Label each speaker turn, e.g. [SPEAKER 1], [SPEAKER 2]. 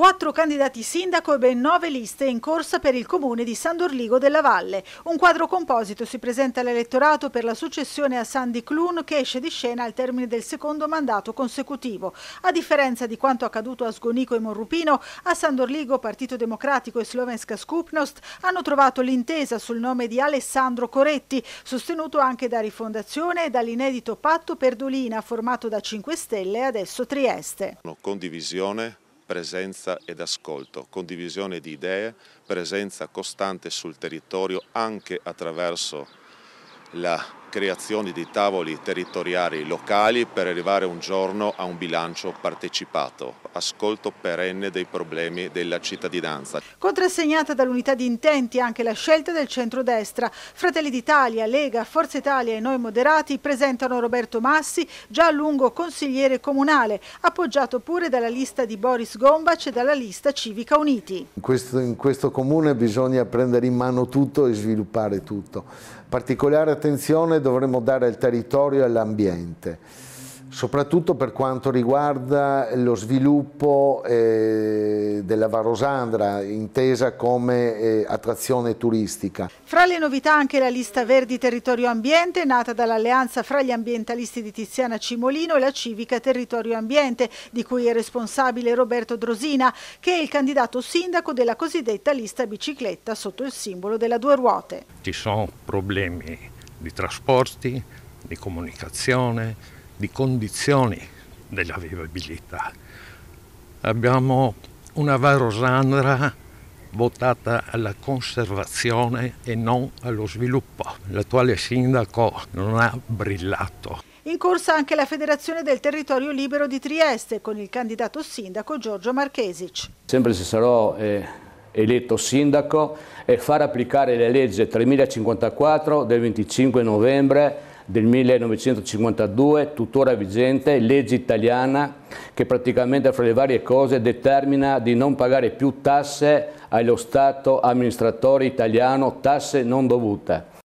[SPEAKER 1] Quattro candidati sindaco e ben nove liste in corsa per il comune di San Dorligo della Valle. Un quadro composito si presenta all'elettorato per la successione a Sandy Clun che esce di scena al termine del secondo mandato consecutivo. A differenza di quanto accaduto a Sgonico e Morrupino, a San Dorligo Partito Democratico e Slovenska Skupnost hanno trovato l'intesa sul nome di Alessandro Coretti, sostenuto anche da Rifondazione e dall'inedito patto Perdolina formato da 5 Stelle e adesso Trieste.
[SPEAKER 2] Condivisione presenza ed ascolto, condivisione di idee, presenza costante sul territorio anche attraverso la creazione di tavoli territoriali locali per arrivare un giorno a un bilancio partecipato, ascolto perenne dei problemi della cittadinanza.
[SPEAKER 1] Contrassegnata dall'unità di intenti anche la scelta del centrodestra. Fratelli d'Italia, Lega, Forza Italia e Noi Moderati presentano Roberto Massi, già a lungo consigliere comunale, appoggiato pure dalla lista di Boris Gombac e dalla lista Civica Uniti.
[SPEAKER 3] In questo, in questo comune bisogna prendere in mano tutto e sviluppare tutto. Particolare attenzione dovremmo dare al territorio e all'ambiente, soprattutto per quanto riguarda lo sviluppo eh, della Varosandra, intesa come eh, attrazione turistica.
[SPEAKER 1] Fra le novità anche la lista Verdi Territorio Ambiente, nata dall'alleanza fra gli ambientalisti di Tiziana Cimolino e la civica Territorio Ambiente, di cui è responsabile Roberto Drosina, che è il candidato sindaco della cosiddetta lista bicicletta sotto il simbolo della due ruote.
[SPEAKER 4] Ci sono problemi di trasporti, di comunicazione, di condizioni della vivabilità. Abbiamo una Varosandra votata alla conservazione e non allo sviluppo. L'attuale sindaco non ha brillato.
[SPEAKER 1] In corsa anche la Federazione del Territorio Libero di Trieste con il candidato sindaco Giorgio Marchesic.
[SPEAKER 5] Sempre se sarò eh eletto sindaco e far applicare la legge 3054 del 25 novembre del 1952, tuttora vigente, legge italiana che praticamente fra le varie cose determina di non pagare più tasse allo Stato amministratore italiano, tasse non dovute.